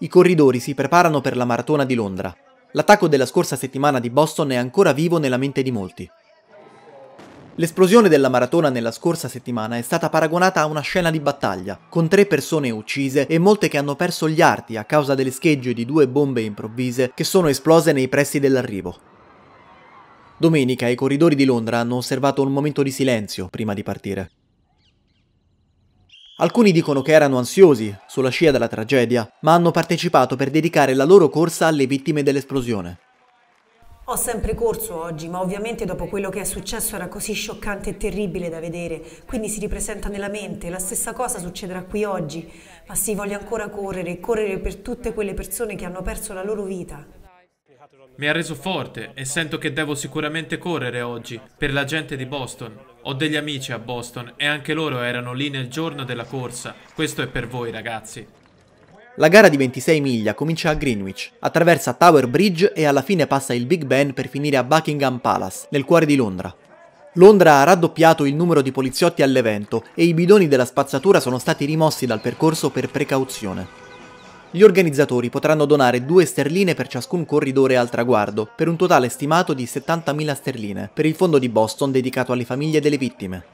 i corridori si preparano per la maratona di Londra. L'attacco della scorsa settimana di Boston è ancora vivo nella mente di molti. L'esplosione della maratona nella scorsa settimana è stata paragonata a una scena di battaglia, con tre persone uccise e molte che hanno perso gli arti a causa delle schegge di due bombe improvvise che sono esplose nei pressi dell'arrivo. Domenica i corridori di Londra hanno osservato un momento di silenzio prima di partire. Alcuni dicono che erano ansiosi, sulla scia della tragedia, ma hanno partecipato per dedicare la loro corsa alle vittime dell'esplosione. Ho sempre corso oggi, ma ovviamente dopo quello che è successo era così scioccante e terribile da vedere, quindi si ripresenta nella mente, la stessa cosa succederà qui oggi, ma sì, voglio ancora correre, correre per tutte quelle persone che hanno perso la loro vita. Mi ha reso forte e sento che devo sicuramente correre oggi, per la gente di Boston. Ho degli amici a Boston e anche loro erano lì nel giorno della corsa. Questo è per voi ragazzi. La gara di 26 miglia comincia a Greenwich, attraversa Tower Bridge e alla fine passa il Big Ben per finire a Buckingham Palace, nel cuore di Londra. Londra ha raddoppiato il numero di poliziotti all'evento e i bidoni della spazzatura sono stati rimossi dal percorso per precauzione. Gli organizzatori potranno donare 2 sterline per ciascun corridore al traguardo, per un totale stimato di 70.000 sterline, per il fondo di Boston dedicato alle famiglie delle vittime.